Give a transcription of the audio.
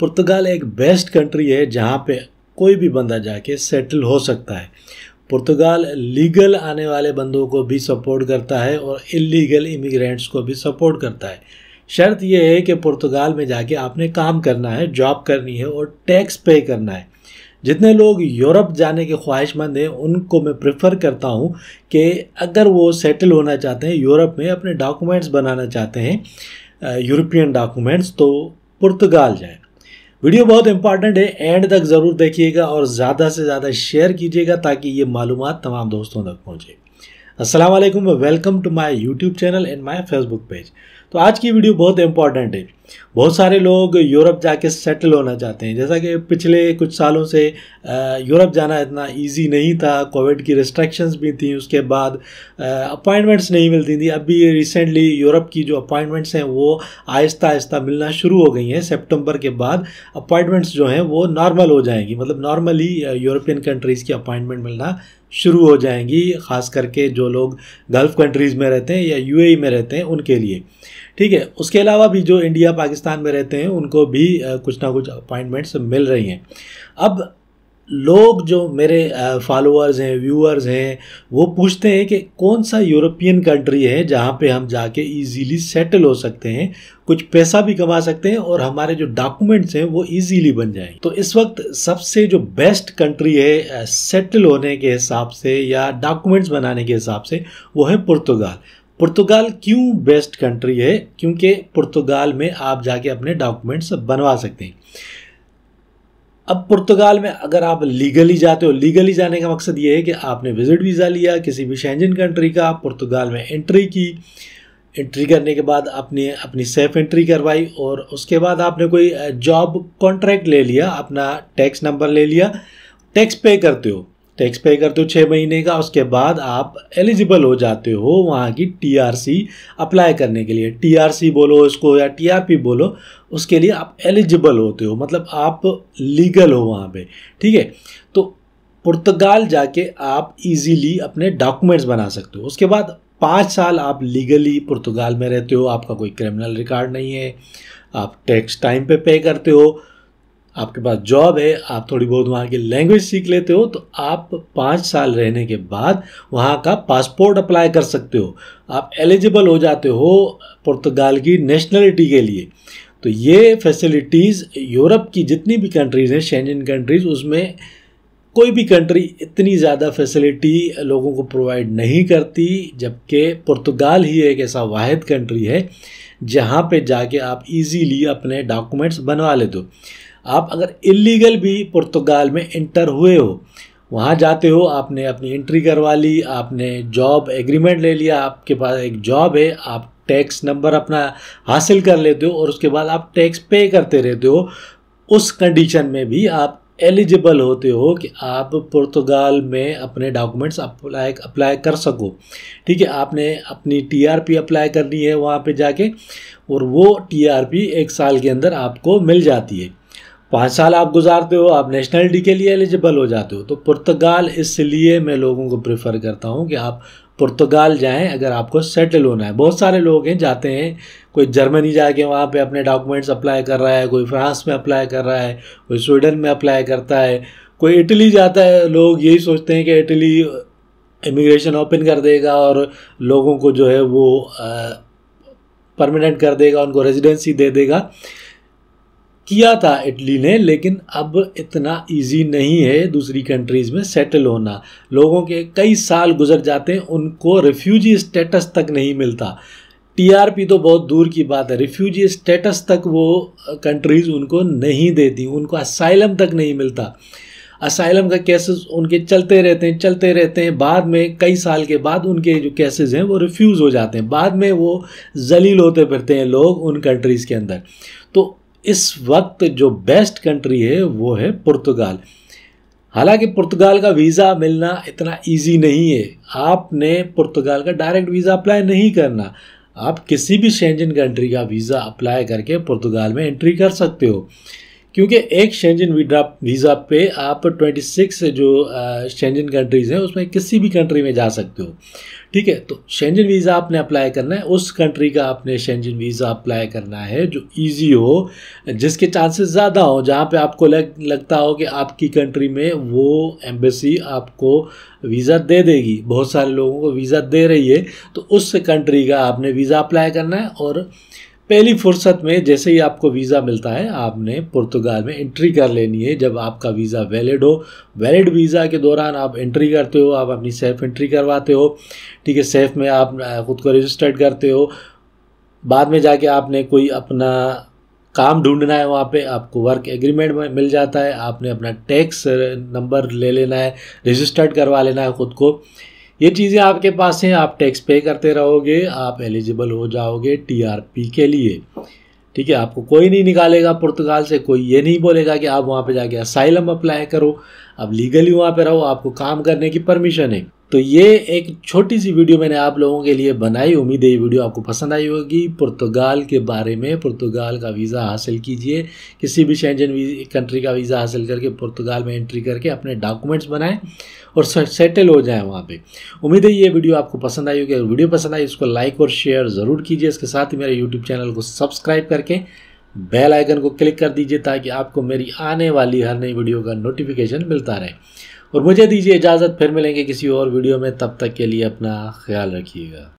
पुर्तगाल एक best country है जहाँ पे कोई भी बंदा जाके सेटल हो सकता है पुर्तगाल लीगल आने वाले बंदों को भी सपोर्ट करता है और इलीगल इमिग्रेंट्स को भी सपोर्ट करता है शर्त यह है कि पुर्तगाल में जाके आपने काम करना है जॉब करनी है और टैक्स पे करना है जितने लोग यूरोप जाने के ख्वाहिशमंद हैं उनको मैं प्रेफर करता हूँ कि अगर वो सेटल होना चाहते हैं यूरोप में अपने डॉक्यूमेंट्स बनाना चाहते हैं यूरोपियन डॉक्यूमेंट्स तो पुर्तगाल जाएँ वीडियो बहुत इंपॉर्टेंट है एंड तक ज़रूर देखिएगा और ज़्यादा से ज़्यादा शेयर कीजिएगा ताकि ये मालूम तमाम दोस्तों तक पहुँचे Aslam welcome to my YouTube channel and my Facebook page तो आज की वीडियो बहुत इंपॉर्टेंट है बहुत सारे लोग यूरोप जाके सेटल होना चाहते हैं जैसा कि पिछले कुछ सालों से यूरोप जाना इतना इजी नहीं था कोविड की रिस्ट्रिक्शंस भी थी उसके बाद अपॉइंटमेंट्स नहीं मिलती थी अभी रिसेंटली यूरोप की जो अपॉइंटमेंट्स हैं वो आहिस्ता आहिस्ता मिलना शुरू हो गई हैं सेप्टेम्बर के बाद अपॉइंटमेंट्स जो हैं वो नॉर्मल हो जाएंगी मतलब नॉर्मली यूरोपियन कंट्रीज़ की अपॉइंटमेंट मिलना शुरू हो जाएंगी ख़ास करके जो लोग गल्फ़ कंट्रीज़ में रहते हैं या यू e में रहते हैं उनके लिए ठीक है उसके अलावा भी जो इंडिया पाकिस्तान में रहते हैं उनको भी कुछ ना कुछ अपॉइंटमेंट्स मिल रही हैं अब लोग जो मेरे फॉलोअर्स हैं व्यूअर्स हैं वो पूछते हैं कि कौन सा यूरोपियन कंट्री है जहाँ पे हम जाके इजीली सेटल हो सकते हैं कुछ पैसा भी कमा सकते हैं और हमारे जो डॉक्यूमेंट्स हैं वो इजीली बन जाए तो इस वक्त सबसे जो बेस्ट कंट्री है सेटल होने के हिसाब से या डॉक्यूमेंट्स बनाने के हिसाब से वो है पुर्तगाल पुर्तगाल क्यों बेस्ट कंट्री है क्योंकि पुर्तगाल में आप जाके अपने डॉक्यूमेंट्स बनवा सकते हैं अब पुर्तगाल में अगर आप लीगली जाते हो लीगली जाने का मकसद ये है कि आपने विजिट वीज़ा लिया किसी भी शेंजन कंट्री का पुर्तगाल में एंट्री की एंट्री करने के बाद आपने अपनी सेफ एंट्री करवाई और उसके बाद आपने कोई जॉब uh, कॉन्ट्रैक्ट ले लिया अपना टैक्स नंबर ले लिया टैक्स पे करते हो टैक्स पे करते हो छः महीने का उसके बाद आप एलिजिबल हो जाते हो वहाँ की टीआरसी अप्लाई करने के लिए टीआरसी बोलो उसको या टीआरपी बोलो उसके लिए आप एलिजिबल होते हो मतलब आप लीगल हो वहाँ पे ठीक है तो पुर्तगाल जाके आप इजीली अपने डॉक्यूमेंट्स बना सकते हो उसके बाद पाँच साल आप लीगली पुर्तगाल में रहते हो आपका कोई क्रिमिनल रिकॉर्ड नहीं है आप टैक्स टाइम पे पे करते हो आपके पास जॉब है आप थोड़ी बहुत वहाँ की लैंग्वेज सीख लेते हो तो आप पाँच साल रहने के बाद वहाँ का पासपोर्ट अप्लाई कर सकते हो आप एलिजिबल हो जाते हो पुर्तगाल की नेशनलिटी के लिए तो ये फैसिलिटीज़ यूरोप की जितनी भी कंट्रीज़ हैं शेंजन कंट्रीज़ उसमें कोई भी कंट्री इतनी ज़्यादा फैसिलिटी लोगों को प्रोवाइड नहीं करती जबकि पुर्तगाल ही एक ऐसा वाद कंट्री है जहाँ पे जाके आप इजीली अपने डॉक्यूमेंट्स बनवा लेते हो आप अगर इलीगल भी पुर्तगाल में इंटर हुए हो वहाँ जाते हो आपने अपनी एंट्री करवा ली आपने जॉब एग्रीमेंट ले लिया आपके पास एक जॉब है आप टैक्स नंबर अपना हासिल कर लेते हो और उसके बाद आप टैक्स पे करते रहते हो उस कंडीशन में भी आप एलिजिबल होते हो कि आप पुर्तगाल में अपने डॉक्यूमेंट्स अप्लाई अप्लाई कर सको ठीक है आपने अपनी टीआरपी अप्लाई करनी है वहाँ पे जाके और वो टीआरपी एक साल के अंदर आपको मिल जाती है पाँच साल आप गुजारते हो आप नेशनलिटी के लिए एलिजिबल हो जाते हो तो पुर्तगाल इसलिए मैं लोगों को प्रेफर करता हूँ कि आप पुर्तगाल जाएं अगर आपको सेटल होना है बहुत सारे लोग हैं जाते हैं कोई जर्मनी जाके वहाँ पे अपने डॉक्यूमेंट्स अप्लाई कर रहा है कोई फ्रांस में अप्लाई कर रहा है कोई स्वीडन में अप्लाई करता है कोई इटली जाता है लोग यही सोचते हैं कि इटली इमिग्रेशन ओपन कर देगा और लोगों को जो है वो परमानेंट कर देगा उनको रेजिडेंसी दे देगा किया था इटली ने लेकिन अब इतना इजी नहीं है दूसरी कंट्रीज़ में सेटल होना लोगों के कई साल गुजर जाते हैं उनको रिफ्यूजी स्टेटस तक नहीं मिलता टीआरपी तो बहुत दूर की बात है रिफ्यूजी स्टेटस तक वो कंट्रीज़ उनको नहीं देती उनको असाइलम तक नहीं मिलता असाइलम का केसेस उनके चलते रहते हैं चलते रहते हैं बाद में कई साल के बाद उनके जो केसेस हैं वो रिफ्यूज़ हो जाते हैं बाद में वो जलील होते फिरते हैं लोग उन कंट्रीज़ के अंदर तो इस वक्त जो बेस्ट कंट्री है वो है पुर्तगाल हालांकि पुर्तगाल का वीज़ा मिलना इतना इजी नहीं है आपने पुर्तगाल का डायरेक्ट वीज़ा अप्लाई नहीं करना आप किसी भी शेंजन कंट्री का वीज़ा अप्लाई करके पुर्तगाल में एंट्री कर सकते हो क्योंकि एक शेंजन वीड्रा वीज़ा पे आप 26 जो शेंजन कंट्रीज़ हैं उसमें किसी भी कंट्री में जा सकते हो ठीक है तो शेंजन वीज़ा आपने अप्लाई करना है उस कंट्री का आपने शेंजन वीज़ा अप्लाई करना है जो इजी हो जिसके चांसेस ज़्यादा हो जहाँ पे आपको लग लगता हो कि आपकी कंट्री में वो एम्बेसी आपको वीज़ा दे देगी बहुत सारे लोगों को वीज़ा दे रही है तो उस कंट्री का आपने वीज़ा अप्लाई करना है और पहली फुर्सत में जैसे ही आपको वीज़ा मिलता है आपने पुर्तगाल में एंट्री कर लेनी है जब आपका वीज़ा वैलिड हो वैलिड वीज़ा के दौरान आप एंट्री करते हो आप अपनी सेफ़ एंट्री करवाते हो ठीक है सेफ़ में आप ख़ुद को रजिस्टर्ड करते हो बाद में जाके आपने कोई अपना काम ढूंढना है वहाँ पे आपको वर्क एग्रीमेंट में मिल जाता है आपने अपना टैक्स नंबर ले लेना है रजिस्टर्ड करवा लेना है ख़ुद को ये चीज़ें आपके पास हैं आप टैक्स पे करते रहोगे आप एलिजिबल हो जाओगे टीआरपी के लिए ठीक है आपको कोई नहीं निकालेगा पुर्तगाल से कोई ये नहीं बोलेगा कि आप वहाँ पे जाके असाइलम अप्लाई करो आप लीगली वहाँ पे रहो आपको काम करने की परमिशन है तो ये एक छोटी सी वीडियो मैंने आप लोगों के लिए बनाई उम्मीद है ये वीडियो आपको पसंद आई होगी पुर्तगाल के बारे में पुर्तगाल का वीज़ा हासिल कीजिए किसी भी शेंजन कंट्री का वीज़ा हासिल करके पुर्तगाल में एंट्री करके अपने डॉक्यूमेंट्स बनाएं और सेटल हो जाएं वहाँ पे उम्मीद है ये वीडियो आपको पसंद आई होगी अगर वीडियो पसंद आई उसको लाइक और शेयर ज़रूर कीजिए इसके साथ ही मेरे यूट्यूब चैनल को सब्सक्राइब करके बेल आइकन को क्लिक कर दीजिए ताकि आपको मेरी आने वाली हर नई वीडियो का नोटिफिकेशन मिलता रहे और मुझे दीजिए इजाज़त फिर मिलेंगे किसी और वीडियो में तब तक के लिए अपना ख्याल रखिएगा